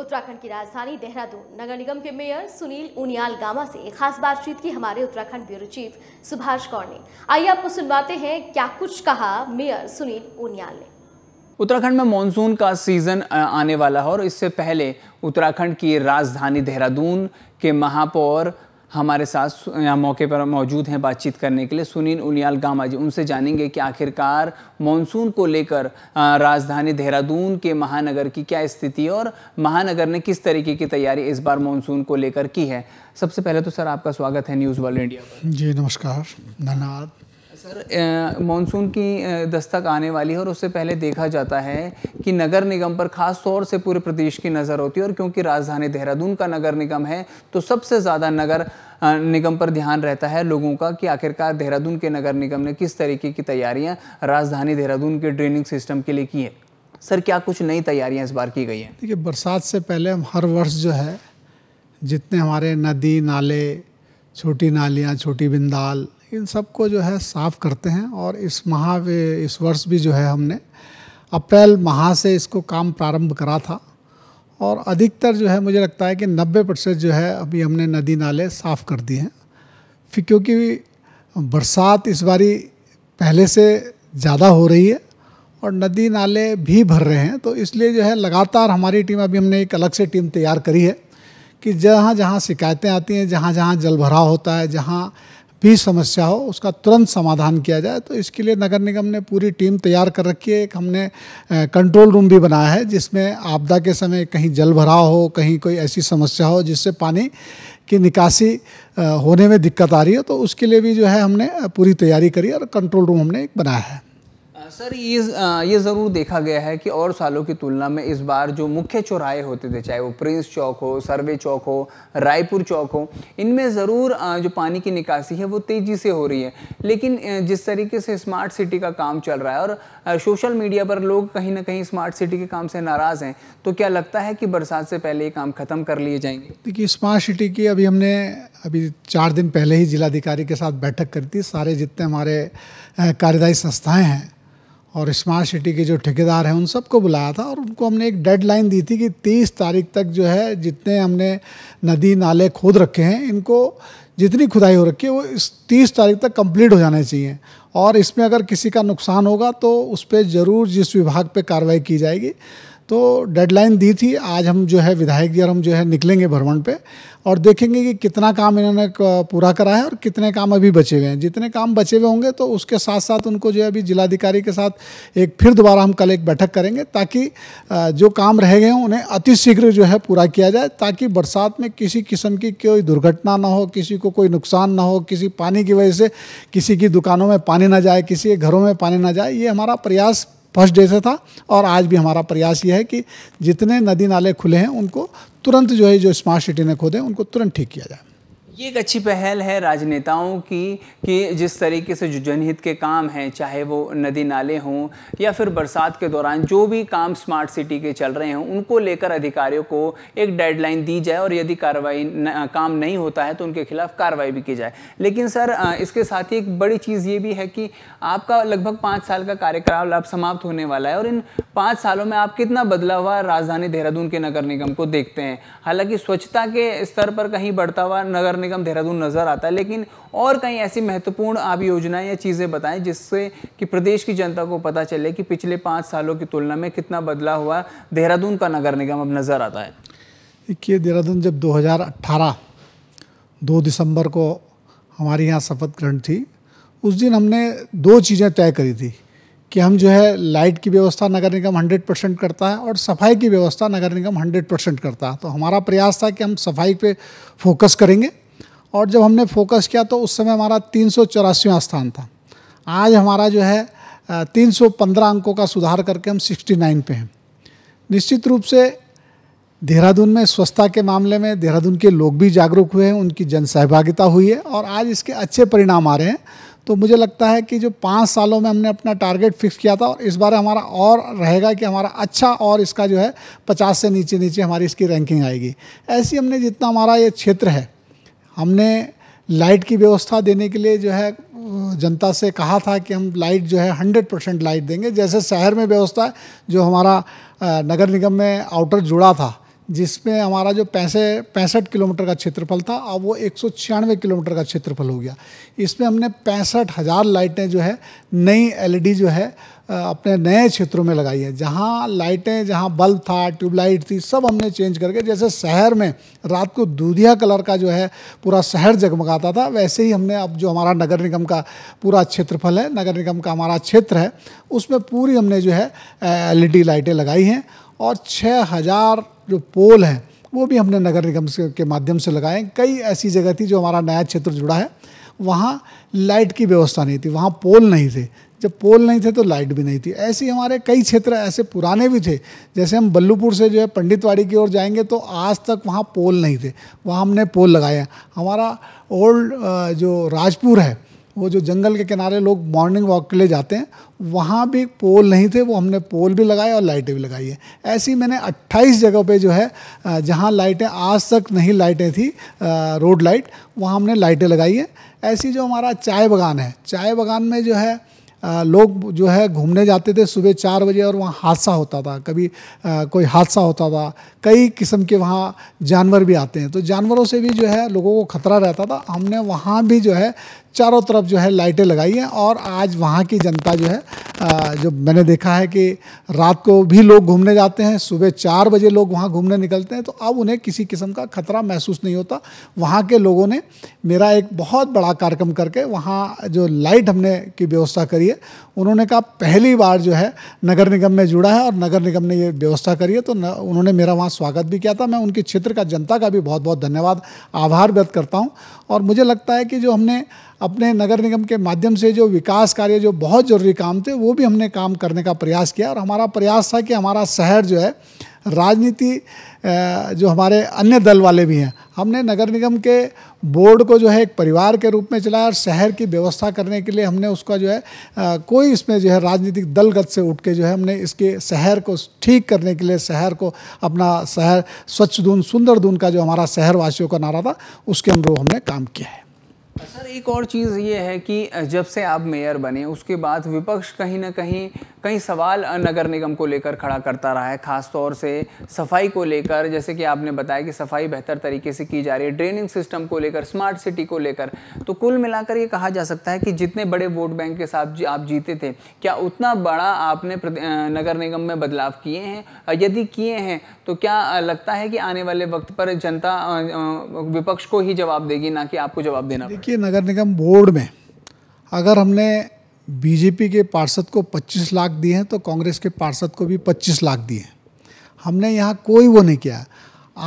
उत्तराखंड की राजधानी देहरादून नगर निगम के मेयर सुनील उनियाल गामा से खास बातचीत की हमारे उत्तराखंड ब्यूरो चीफ सुभाष कौर ने आइए आपको सुनवाते हैं क्या कुछ कहा मेयर सुनील उनियाल ने उत्तराखंड में मानसून का सीजन आने वाला है और इससे पहले उत्तराखंड की राजधानी देहरादून के महापौर हमारे साथ यहाँ मौके पर मौजूद हैं बातचीत करने के लिए सुनील उनियाल गामा जी उनसे जानेंगे कि आखिरकार मानसून को लेकर राजधानी देहरादून के महानगर की क्या स्थिति है और महानगर ने किस तरीके की तैयारी इस बार मानसून को लेकर की है सबसे पहले तो सर आपका स्वागत है न्यूज़ वर्ल्ड इंडिया जी नमस्कार धन्यवाद सर मानसून की दस्तक आने वाली है और उससे पहले देखा जाता है कि नगर निगम पर खास तौर से पूरे प्रदेश की नज़र होती है और क्योंकि राजधानी देहरादून का नगर निगम है तो सबसे ज़्यादा नगर निगम पर ध्यान रहता है लोगों का कि आखिरकार देहरादून के नगर निगम ने किस तरीके की तैयारियाँ राजधानी देहरादून के ड्रेनिंग सिस्टम के लिए की है सर क्या कुछ नई तैयारियाँ इस बार की गई हैं देखिए बरसात से पहले हम हर वर्ष जो है जितने हमारे नदी नाले छोटी नालियाँ छोटी बिंदाल इन सबको जो है साफ करते हैं और इस माह इस वर्ष भी जो है हमने अप्रैल माह से इसको काम प्रारंभ करा था और अधिकतर जो है मुझे लगता है कि 90 प्रतिशत जो है अभी हमने नदी नाले साफ़ कर दिए हैं फिर क्योंकि बरसात इस बारी पहले से ज़्यादा हो रही है और नदी नाले भी भर रहे हैं तो इसलिए जो है लगातार हमारी टीम अभी हमने एक अलग से टीम तैयार करी है कि जहाँ जहाँ शिकायतें आती हैं जहाँ जहाँ जल भराव होता है जहाँ भी समस्या हो उसका तुरंत समाधान किया जाए तो इसके लिए नगर निगम ने पूरी टीम तैयार कर रखी है एक हमने कंट्रोल रूम भी बनाया है जिसमें आपदा के समय कहीं जल भराव हो कहीं कोई ऐसी समस्या हो जिससे पानी की निकासी होने में दिक्कत आ रही हो तो उसके लिए भी जो है हमने पूरी तैयारी करी और कंट्रोल रूम हमने एक बनाया है सर ये ये ज़रूर देखा गया है कि और सालों की तुलना में इस बार जो मुख्य चौराहे होते थे चाहे वो प्रिंस चौक हो सर्वे चौक हो रायपुर चौक हो इनमें ज़रूर जो पानी की निकासी है वो तेज़ी से हो रही है लेकिन जिस तरीके से स्मार्ट सिटी का काम चल रहा है और सोशल मीडिया पर लोग कहीं ना कहीं स्मार्ट सिटी के काम से नाराज़ हैं तो क्या लगता है कि बरसात से पहले ये काम ख़त्म कर लिए जाएंगे देखिए स्मार्ट सिटी की अभी हमने अभी चार दिन पहले ही जिलाधिकारी के साथ बैठक करती सारे जितने हमारे कार्यदायी संस्थाएँ हैं और स्मार्ट सिटी के जो ठेकेदार हैं उन सबको बुलाया था और उनको हमने एक डेडलाइन दी थी कि 30 तारीख तक जो है जितने हमने नदी नाले खोद रखे हैं इनको जितनी खुदाई हो रखी है वो इस तीस तारीख तक कंप्लीट हो जाने चाहिए और इसमें अगर किसी का नुकसान होगा तो उस पर ज़रूर जिस विभाग पे कार्रवाई की जाएगी तो डेडलाइन दी थी आज हम जो है विधायक जी और हम जो है निकलेंगे भ्रमण पे और देखेंगे कि कितना काम इन्होंने पूरा करा है और कितने काम अभी बचे हुए हैं जितने काम बचे हुए होंगे तो उसके साथ साथ उनको जो है अभी जिलाधिकारी के साथ एक फिर दोबारा हम कल एक बैठक करेंगे ताकि जो काम रह गए हैं उन्हें अतिशीघ्र जो है पूरा किया जाए ताकि बरसात में किसी किस्म की कोई दुर्घटना ना हो किसी को कोई नुकसान ना हो किसी पानी की वजह से किसी की दुकानों में पानी ना जाए किसी के घरों में पानी ना जाए ये हमारा प्रयास फर्स्ट डे से था और आज भी हमारा प्रयास ये है कि जितने नदी नाले खुले हैं उनको तुरंत जो है जो स्मार्ट सिटी ने खोदे उनको तुरंत ठीक किया जाए ये एक अच्छी पहल है राजनेताओं की कि जिस तरीके से जो जनहित के काम हैं चाहे वो नदी नाले हों या फिर बरसात के दौरान जो भी काम स्मार्ट सिटी के चल रहे हैं उनको लेकर अधिकारियों को एक डेडलाइन दी जाए और यदि कार्रवाई काम नहीं होता है तो उनके खिलाफ कार्रवाई भी की जाए लेकिन सर इसके साथ ही एक बड़ी चीज़ ये भी है कि आपका लगभग पाँच साल का कार्यकाल अब समाप्त होने वाला है और इन पाँच सालों में आप कितना बदला हुआ राजधानी देहरादून के नगर निगम को देखते हैं हालांकि स्वच्छता के स्तर पर कहीं बढ़ता हुआ नगर निगम निगम देहरादून नज़र आता है लेकिन और कई ऐसी महत्वपूर्ण आप योजनाएं या चीज़ें बताएं जिससे कि प्रदेश की जनता को पता चले कि पिछले पाँच सालों की तुलना में कितना बदला हुआ देहरादून का नगर निगम अब नज़र आता है देखिए देहरादून जब 2018 दो दिसंबर को हमारे यहाँ शपथ ग्रहण थी उस दिन हमने दो चीज़ें तय करी थी कि हम जो है लाइट की व्यवस्था नगर निगम 100 परसेंट करता है और सफाई की व्यवस्था नगर निगम 100 परसेंट करता है तो हमारा प्रयास था कि हम सफाई पे फोकस करेंगे और जब हमने फोकस किया तो उस समय हमारा तीन स्थान था आज हमारा जो है तीन अंकों का सुधार करके हम 69 पे हैं निश्चित रूप से देहरादून में स्वच्छता के मामले में देहरादून के लोग भी जागरूक हुए हैं उनकी जन सहभागिता हुई है और आज इसके अच्छे परिणाम आ रहे हैं तो मुझे लगता है कि जो पाँच सालों में हमने अपना टारगेट फिक्स किया था और इस बार हमारा और रहेगा कि हमारा अच्छा और इसका जो है पचास से नीचे नीचे हमारी इसकी रैंकिंग आएगी ऐसी हमने जितना हमारा ये क्षेत्र है हमने लाइट की व्यवस्था देने के लिए जो है जनता से कहा था कि हम लाइट जो है 100 परसेंट लाइट देंगे जैसे शहर में व्यवस्था जो हमारा नगर निगम में आउटर जुड़ा था जिसमें हमारा जो पैसे पैंसठ किलोमीटर का क्षेत्रफल था अब वो एक किलोमीटर का क्षेत्रफल हो गया इसमें हमने पैंसठ हज़ार लाइटें जो है नई एलईडी जो है अपने नए क्षेत्रों में लगाई है जहाँ लाइटें जहाँ बल्ब था ट्यूबलाइट थी सब हमने चेंज करके जैसे शहर में रात को दूधिया कलर का जो है पूरा शहर जगमगाता था वैसे ही हमने अब जो हमारा नगर निगम का पूरा क्षेत्रफल है नगर निगम का हमारा क्षेत्र है उसमें पूरी हमने जो है एल लाइटें लगाई हैं और छः हज़ार जो पोल हैं वो भी हमने नगर निगम के माध्यम से लगाए कई ऐसी जगह थी जो हमारा नया क्षेत्र जुड़ा है वहाँ लाइट की व्यवस्था नहीं थी वहाँ पोल नहीं थे जब पोल नहीं थे तो लाइट भी नहीं थी ऐसे हमारे कई क्षेत्र ऐसे पुराने भी थे जैसे हम बल्लूपुर से जो है पंडितवाड़ी की ओर जाएंगे तो आज तक वहाँ पोल नहीं थे वहाँ हमने पोल लगाए हमारा ओल्ड जो राजपुर है वो जो जंगल के किनारे लोग मॉर्निंग वॉक के लिए जाते हैं वहाँ भी पोल नहीं थे वो हमने पोल भी लगाए और लाइटें भी लगाई है ऐसी मैंने 28 जगह पे जो है जहाँ लाइटें आज तक नहीं लाइटें थी रोड लाइट वहाँ हमने लाइटें लगाई है ऐसी जो हमारा चाय बागान है चाय बागान में जो है लोग जो है घूमने जाते थे सुबह चार बजे और वहाँ हादसा होता था कभी कोई हादसा होता था कई किस्म के वहाँ जानवर भी आते हैं तो जानवरों से भी जो है लोगों को खतरा रहता था हमने वहाँ भी जो है चारों तरफ जो है लाइटें लगाई हैं और आज वहाँ की जनता जो है जो मैंने देखा है कि रात को भी लोग घूमने जाते हैं सुबह चार बजे लोग वहाँ घूमने निकलते हैं तो अब उन्हें किसी किस्म का खतरा महसूस नहीं होता वहाँ के लोगों ने मेरा एक बहुत बड़ा कार्यक्रम करके वहाँ जो लाइट हमने की व्यवस्था करी है उन्होंने कहा पहली बार जो है नगर निगम में जुड़ा है और नगर निगम ने ये व्यवस्था करी है तो न, उन्होंने मेरा वहाँ स्वागत भी किया था मैं उनके क्षेत्र का जनता का भी बहुत बहुत धन्यवाद आभार व्यक्त करता हूँ और मुझे लगता है कि जो हमने अपने नगर निगम के माध्यम से जो विकास कार्य जो बहुत ज़रूरी काम थे वो भी हमने काम करने का प्रयास किया और हमारा प्रयास था कि हमारा शहर जो है राजनीति जो हमारे अन्य दल वाले भी हैं हमने नगर निगम के बोर्ड को जो है एक परिवार के रूप में चलाया और शहर की व्यवस्था करने के लिए हमने उसका जो है कोई इसमें जो है राजनीतिक दलगत से उठ के जो है हमने इसके शहर को ठीक करने के लिए शहर को अपना शहर स्वच्छ दून सुंदर दून का जो हमारा शहरवासियों का नारा था उसके अनुरूप हमने काम किया है सर एक और चीज़ ये है कि जब से आप मेयर बने उसके बाद विपक्ष कहीं ना कहीं कई सवाल नगर निगम को लेकर खड़ा करता रहा है खासतौर से सफाई को लेकर जैसे कि आपने बताया कि सफाई बेहतर तरीके से की जा रही है ड्रेनिंग सिस्टम को लेकर स्मार्ट सिटी को लेकर तो कुल मिलाकर ये कहा जा सकता है कि जितने बड़े वोट बैंक के साथ जी आप जीते थे क्या उतना बड़ा आपने नगर निगम में बदलाव किए हैं यदि किए हैं तो क्या लगता है कि आने वाले वक्त पर जनता विपक्ष को ही जवाब देगी ना कि आपको जवाब देना देखिए नगर निगम बोर्ड में अगर हमने बीजेपी के पार्षद को 25 लाख दिए हैं तो कांग्रेस के पार्षद को भी 25 लाख दिए हैं हमने यहाँ कोई वो नहीं किया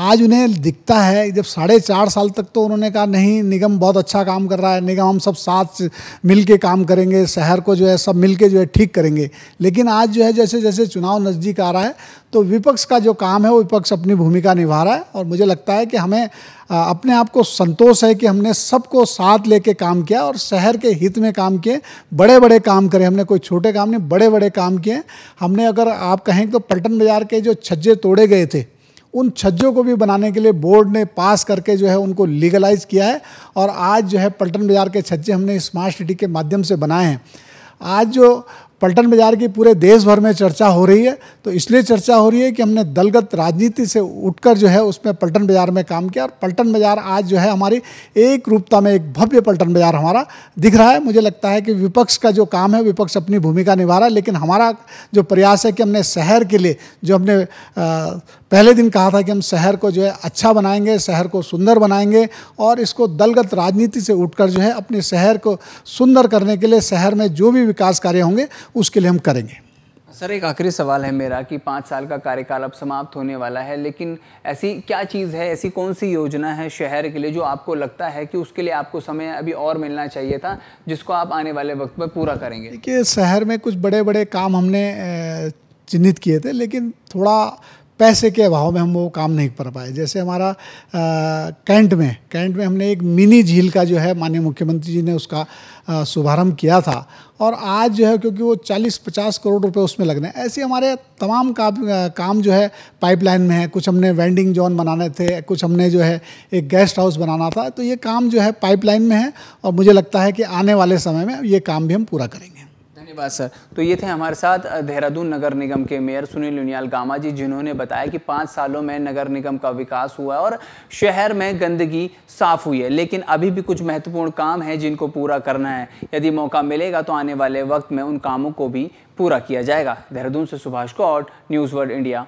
आज उन्हें दिखता है जब साढ़े चार साल तक तो उन्होंने कहा नहीं निगम बहुत अच्छा काम कर रहा है निगम हम सब साथ मिल के काम करेंगे शहर को जो है सब मिल के जो है ठीक करेंगे लेकिन आज जो है जैसे जैसे चुनाव नज़दीक आ रहा है तो विपक्ष का जो काम है वो विपक्ष अपनी भूमिका निभा रहा है और मुझे लगता है कि हमें अपने आप को संतोष है कि हमने सबको साथ लेके काम किया और शहर के हित में काम किए बड़े बड़े काम करे हमने कोई छोटे काम नहीं बड़े बड़े काम किए हमने अगर आप कहें तो पलटन बाज़ार के जो छज्जे तोड़े गए थे उन छज्जों को भी बनाने के लिए बोर्ड ने पास करके जो है उनको लीगलाइज किया है और आज जो है पल्टन बाज़ार के छज्जे हमने स्मार्ट सिटी के माध्यम से बनाए हैं आज जो पलटन बाजार की पूरे देश भर में चर्चा हो रही है तो इसलिए चर्चा हो रही है कि हमने दलगत राजनीति से उठकर जो है उसमें पलटन बाजार में काम किया और पलटन बाजार आज जो है हमारी एक रूपता में एक भव्य पलटन बाजार हमारा दिख रहा है मुझे लगता है कि विपक्ष का जो काम है विपक्ष अपनी भूमिका निभा रहा है लेकिन हमारा जो प्रयास है कि हमने शहर के लिए जो हमने पहले दिन कहा था कि हम शहर को जो है अच्छा बनाएंगे शहर को सुंदर बनाएंगे और इसको दलगत राजनीति से उठकर जो है अपने शहर को सुंदर करने के लिए शहर में जो भी विकास कार्य होंगे उसके लिए हम करेंगे सर एक आखिरी सवाल है मेरा कि पाँच साल का कार्यकाल अब समाप्त होने वाला है लेकिन ऐसी क्या चीज़ है ऐसी कौन सी योजना है शहर के लिए जो आपको लगता है कि उसके लिए आपको समय अभी और मिलना चाहिए था जिसको आप आने वाले वक्त में पूरा करेंगे देखिए शहर में कुछ बड़े बड़े काम हमने चिन्हित किए थे लेकिन थोड़ा पैसे के अभाव में हम वो काम नहीं कर पाए जैसे हमारा कैंट में कैंट में हमने एक मिनी झील का जो है माननीय मुख्यमंत्री जी ने उसका शुभारंभ किया था और आज जो है क्योंकि वो 40-50 करोड़ रुपए उसमें लगने ऐसे हमारे तमाम का, काम जो है पाइपलाइन में है कुछ हमने वेंडिंग जोन बनाने थे कुछ हमने जो है एक गेस्ट हाउस बनाना था तो ये काम जो है पाइपलाइन में है और मुझे लगता है कि आने वाले समय में ये काम भी हम पूरा करेंगे धन्यवाद सर तो ये थे हमारे साथ देहरादून नगर निगम के मेयर सुनील उनियाल गामा जी जिन्होंने बताया कि पाँच सालों में नगर निगम का विकास हुआ और शहर में गंदगी साफ हुई है लेकिन अभी भी कुछ महत्वपूर्ण काम है जिनको पूरा करना है यदि मौका मिलेगा तो आने वाले वक्त में उन कामों को भी पूरा किया जाएगा देहरादून से Subhash Kaut news world India